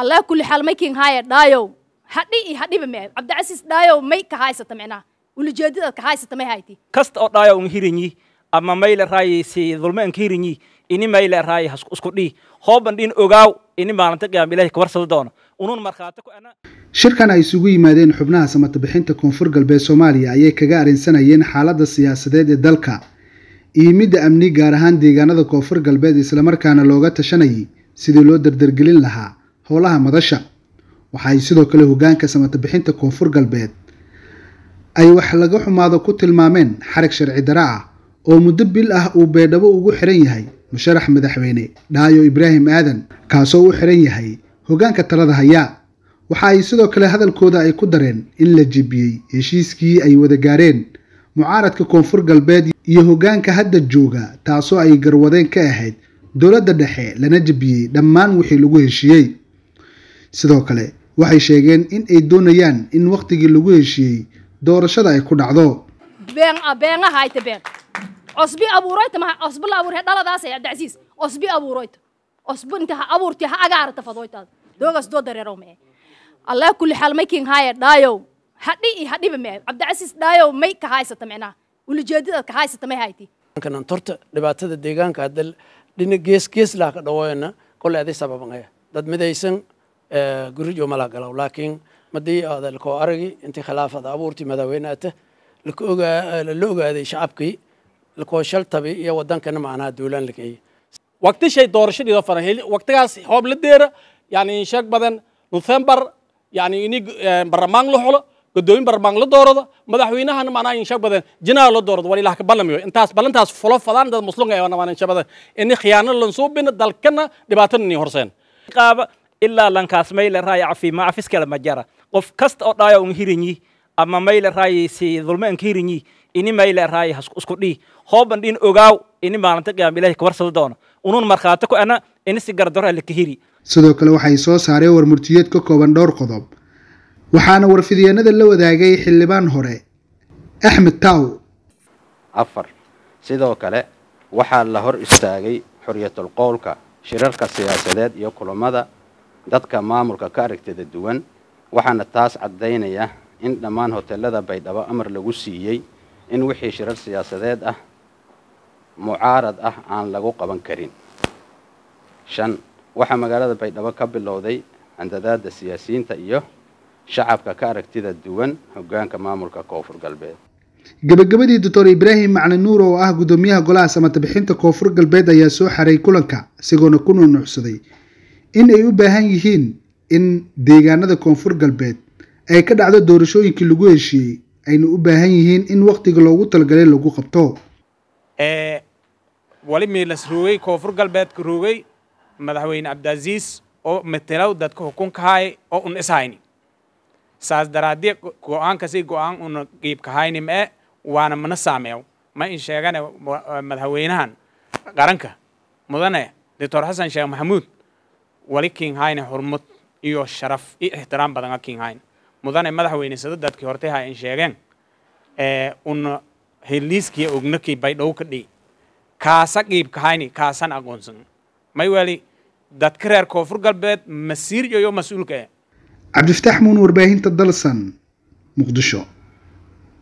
allah kuli xaal maykin haaya dhaayow hadhi iyo hadhiba mee cabdicasiis dhaayow may ka haysata micnaha ulijeedadaad ka haysata may hayti kasta oo dhaayow un hiranyi ama mayle raayi si dulme anka hiranyi ini mayle raayi isku dhii hooban dhin ogaaw ini maalinta qiyaam ilahi kawarsada doono shirkan ay isugu yimaadeen xubnaha samata koonfur galbeed soomaaliya ayay kaga arrinsanayeen xaaladda siyaasadeed ee dalka iyo midda amni gaar ahaan deegaanada koonfur galbeed islamarkaana looga tashanayay sidii loo dardargelin lahaa howlaha madasha waxaay sidoo kale hogaanka samatabixinta koonfur galbeed ay wax laga xumaado ku tilmaameen xarig sharci dara ah oo muddo bil ah uu beedhabo ugu xiran yahay musharax madaxweyne dhaayo ibraahim aadan kaasoo u xiran yahay hogaanka talada hayaa waxa ay sidoo kale hadalkooda ay ku dareen in la jebiyey heshiiskii ay wada gaareen mucaaradka koonfur galbeed iyo hogaanka hadda jooga taasoo ay garwadeen ka ahayd dowladda dhexe lana jebiyey dhammaan wixii lagu heshiiyey sidoo kale waxay sheegeen in ay doonayaan in wakhtigii lagu heshiiyey doorashada ay ku dhacdo ah, beenaha ayta been cosbi abuuroyta maa hadhi iyo hadhiba dhaayow may ka haysata micnaha eh, ulijeedadaad ka torta dhibaatada deegaanka hadda dhina gees gees laha ka dhawooyana kolay aday sababanaya dad midaysan Eh, gurijo malagalow ah. laakiin madii hadalkoo aragi intii khilaafada abuurtii madaaweyneata la eh, ogaaday shacabkii lakoo shaltabi iyo wadankana macnaha duulaan lageeyey waqtishay doorashadii faran waqtigaas hoob la deera yani sheeg badan november yani ini eh, barlamaan la xulo godoomin barlamaan la doorado madaxweynahana macnaha insheeg badan jinaal la doorado walilah ka ballamayo intaas ballantaas fulo fadaan dad muslimka ee namaaninshabada ini khiyaano lan dalkana dhibaatana horseen qaaba ilaa lankaas mayle raay cafi ma cafis ma jara qof kasta oo dhaayo un hirinyi ama mayle raay si dulme anka hirinyi ini mayle raay isku dhii hooban dhin ogaaw ini maalinta qiyaam ilaahi kawarsada doono unuun markhaati ku ana ini si gardaro ah laka hiri sidoo kale waxay soo saareen warmurtiyeed ka kooban dhowr qodob waxaana warfidyeennada la wadaagay xildhibaan hore axmed taw afar sidoo kale waxaa la hor istaagay xoriyatulqowlka shirarka siyaasadeed iyo kulamada dadka maamulka ka aragtida duwan waxaana taas caddaynaya in dhammaan hoteellada baydhabo amar lagu siiyey in wixii shirar siyaasadeed ah mucaarad ah aan lagu qaban karin shan waxaa magaalada baydhabo ka bilowday handadaada siyaasiyiinta iyo shacabka ka aragtida duwan hogaanka maamulka koonfur galbeed gebagabadii doctor ibraahim macli nuur oo ah gudoomiyaha golaha samatabixinta koonfur galbeed ayaa soo xaray kulanka isagoona ku nuunuucsaday in ay u baahan yihiin in deegaanada koonfur galbeed ay ka dhacdo doorashooyinkii lagu heshiiyey ayna u baahan yihiin in wakhtiga loogu talagalay lagu qabto eh, wali miilas ruugay koonfur galbeedka ruugay madaxweyne cabdiaziis oo matalow dadka xukunkahay oo un ishayni saas daraaddi go-aankasi go-aan una qiibkahayni mee eh, waana mana saameew ma in sheegane madaxweynahan qaranka mudane doctor xasan sheekh maxamuud wali king hine xurmud iyo sharaf iyo ixtiraam badanka king hine mudane madaxweyne sadadaadkii hortay ha in sheegeen una heliiskiya ognakii baydhowkadhi kaasa qiibka hayni kaasan aqoonsan may wali dadka reer koonfur galbeed masiir masiirjayo mas-uulka eh cabdifataax muun warbaahinta dalsan muqdisho